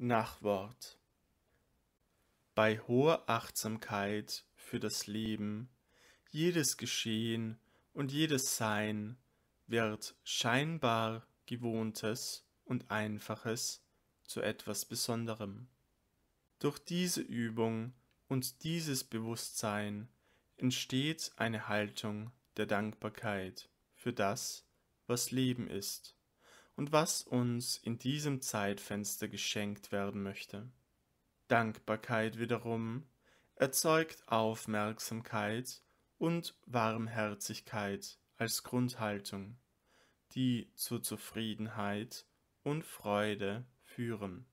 Nachwort Bei hoher Achtsamkeit für das Leben, jedes Geschehen und jedes Sein wird scheinbar Gewohntes und Einfaches zu etwas Besonderem. Durch diese Übung und dieses Bewusstsein entsteht eine Haltung der Dankbarkeit für das, was Leben ist und was uns in diesem Zeitfenster geschenkt werden möchte. Dankbarkeit wiederum erzeugt Aufmerksamkeit und Warmherzigkeit als Grundhaltung, die zur Zufriedenheit und Freude führen.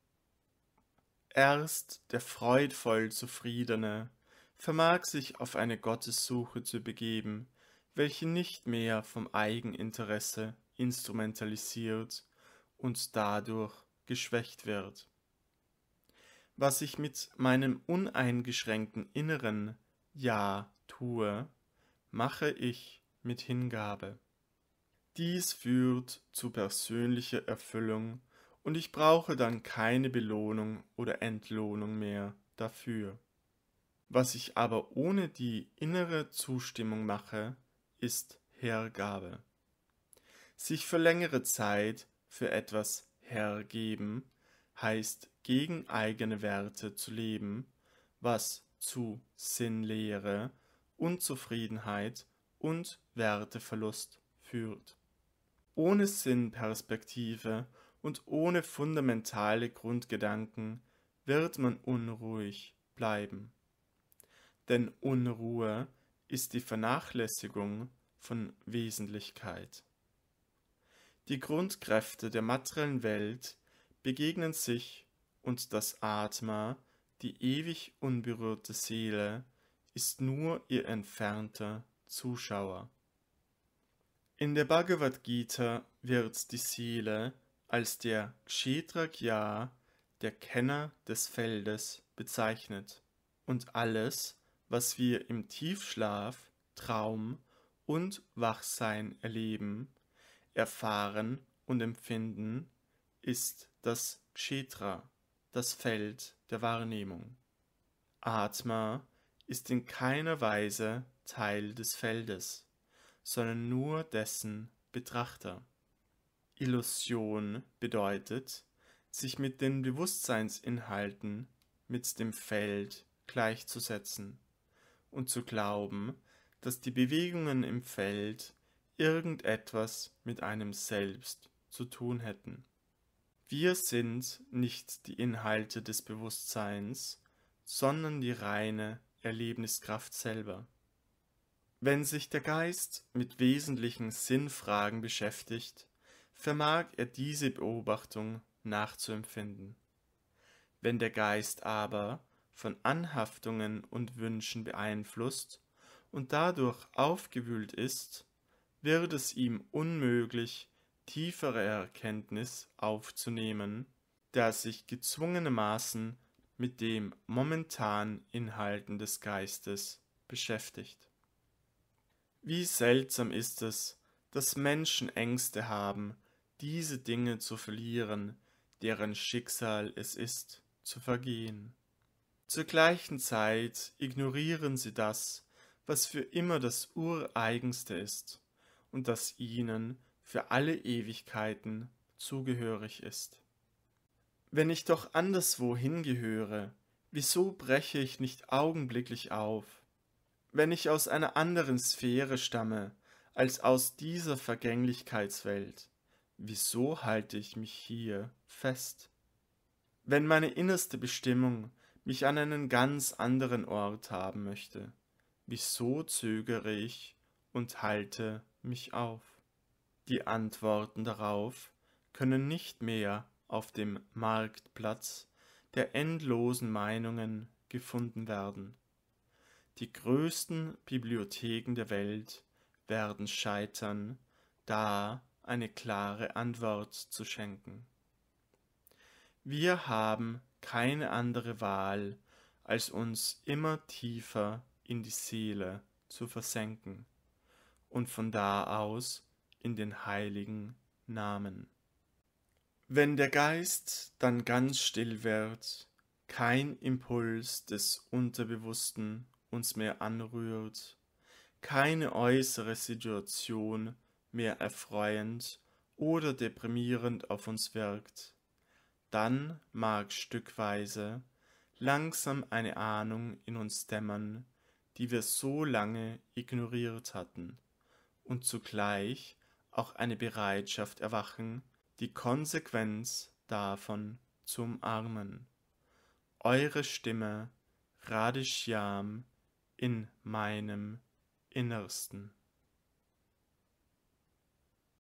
Erst der freudvoll Zufriedene vermag sich auf eine Gottessuche zu begeben, welche nicht mehr vom Eigeninteresse instrumentalisiert und dadurch geschwächt wird. Was ich mit meinem uneingeschränkten Inneren Ja tue, mache ich mit Hingabe. Dies führt zu persönlicher Erfüllung und ich brauche dann keine Belohnung oder Entlohnung mehr dafür. Was ich aber ohne die innere Zustimmung mache, ist Hergabe. Sich für längere Zeit für etwas hergeben heißt gegen eigene Werte zu leben, was zu Sinnlehre, Unzufriedenheit und Werteverlust führt. Ohne Sinnperspektive und ohne fundamentale Grundgedanken wird man unruhig bleiben. Denn Unruhe ist die Vernachlässigung von Wesentlichkeit. Die Grundkräfte der materiellen Welt begegnen sich und das Atma, die ewig unberührte Seele, ist nur ihr entfernter Zuschauer. In der Bhagavad Gita wird die Seele als der Kshetrakya, der Kenner des Feldes, bezeichnet und alles, was wir im Tiefschlaf, Traum und Wachsein erleben, erfahren und empfinden, ist das Kshetra, das Feld der Wahrnehmung. Atma ist in keiner Weise Teil des Feldes, sondern nur dessen Betrachter. Illusion bedeutet, sich mit den Bewusstseinsinhalten, mit dem Feld gleichzusetzen und zu glauben, dass die Bewegungen im Feld irgendetwas mit einem selbst zu tun hätten. Wir sind nicht die Inhalte des Bewusstseins, sondern die reine Erlebniskraft selber. Wenn sich der Geist mit wesentlichen Sinnfragen beschäftigt, vermag er diese Beobachtung nachzuempfinden. Wenn der Geist aber von Anhaftungen und Wünschen beeinflusst und dadurch aufgewühlt ist, wird es ihm unmöglich, tiefere Erkenntnis aufzunehmen, da er sich gezwungenermaßen mit dem momentanen Inhalten des Geistes beschäftigt. Wie seltsam ist es, dass Menschen Ängste haben, diese Dinge zu verlieren, deren Schicksal es ist, zu vergehen. Zur gleichen Zeit ignorieren sie das, was für immer das Ureigenste ist, und das ihnen für alle Ewigkeiten zugehörig ist. Wenn ich doch anderswo hingehöre, wieso breche ich nicht augenblicklich auf? Wenn ich aus einer anderen Sphäre stamme als aus dieser Vergänglichkeitswelt, wieso halte ich mich hier fest? Wenn meine innerste Bestimmung mich an einen ganz anderen Ort haben möchte, wieso zögere ich und halte mich auf. Die Antworten darauf können nicht mehr auf dem Marktplatz der endlosen Meinungen gefunden werden. Die größten Bibliotheken der Welt werden scheitern, da eine klare Antwort zu schenken. Wir haben keine andere Wahl, als uns immer tiefer in die Seele zu versenken und von da aus in den heiligen Namen. Wenn der Geist dann ganz still wird, kein Impuls des Unterbewussten uns mehr anrührt, keine äußere Situation mehr erfreuend oder deprimierend auf uns wirkt, dann mag stückweise langsam eine Ahnung in uns dämmern, die wir so lange ignoriert hatten und zugleich auch eine Bereitschaft erwachen, die Konsequenz davon zu umarmen. Eure Stimme Radishyam in meinem Innersten.